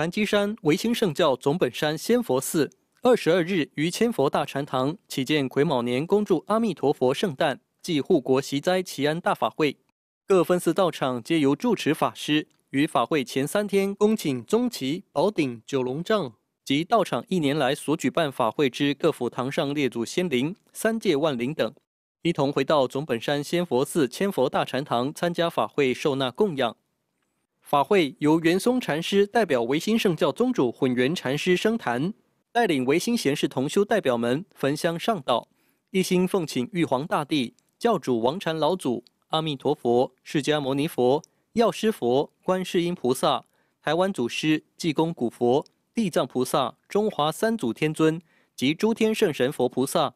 禅机山维新圣教总本山仙佛寺，二十二日于千佛大禅堂启建癸卯年恭祝阿弥陀佛圣诞暨护国习灾祈安大法会，各分寺道场皆由住持法师于法会前三天恭请宗旗宝鼎九龙杖及道场一年来所举办法会之各府堂上列祖仙灵三界万灵等，一同回到总本山仙佛寺千佛大禅堂参加法会受纳供养。法会由圆松禅师代表维新圣教宗主混元禅师生谈，带领维新贤士同修代表们焚香上道，一心奉请玉皇大帝、教主王禅老祖、阿弥陀佛、释迦牟尼佛、药师佛、观世音菩萨、台湾祖师济公古佛、地藏菩萨、中华三祖天尊及诸天圣神佛菩萨，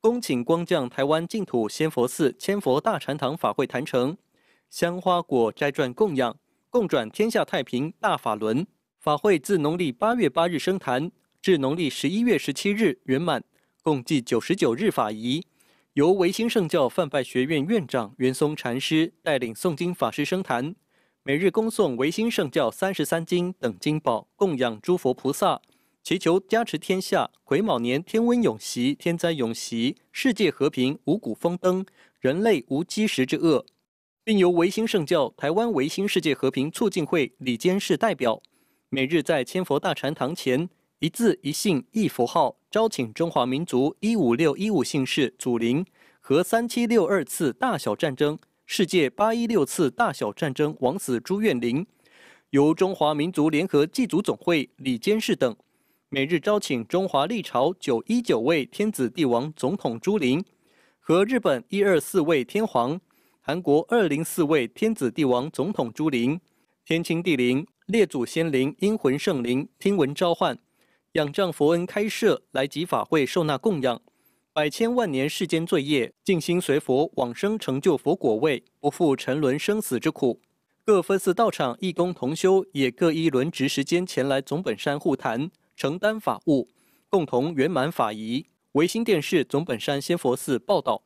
恭请光降台湾净土仙佛寺千佛大禅堂法会坛城，香花果斋传供养。共转天下太平大法轮法会自农历八月八日升坛，至农历十一月十七日圆满，共计九十九日法仪，由维新圣教泛拜学院院长袁松禅师带领诵经法师升坛，每日恭送维新圣教三十三经等经宝，供养诸佛菩萨，祈求加持天下癸卯年天温永袭，天灾永袭，世界和平，五谷丰登，人类无饥食之恶。并由维新圣教台湾维新世界和平促进会李监事代表，每日在千佛大禅堂前一字一信一佛号，招请中华民族一五六一五姓氏祖灵和三七六二次大小战争、世界八一六次大小战争亡死朱院灵；由中华民族联合祭祖总会李监事等每日招请中华历朝九一九位天子帝王总统朱灵和日本一二四位天皇。韩国二零四位天子帝王总统朱灵，天清地灵，列祖先灵，英魂圣灵，听闻召唤，仰仗佛恩开设来集法会受纳供养，百千万年世间罪业，静心随佛往生成就佛果位，不负沉沦生死之苦。各分寺道场一公同修，也各依轮值时间前来总本山护坛，承担法务，共同圆满法仪。维新电视总本山仙佛寺报道。